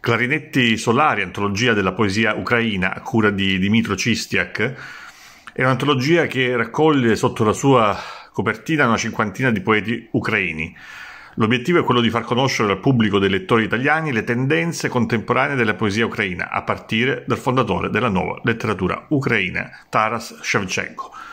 Clarinetti Solari, antologia della poesia ucraina a cura di Dimitro Cistiak, è un'antologia che raccoglie sotto la sua copertina una cinquantina di poeti ucraini. L'obiettivo è quello di far conoscere al pubblico dei lettori italiani le tendenze contemporanee della poesia ucraina, a partire dal fondatore della nuova letteratura ucraina, Taras Shevchenko.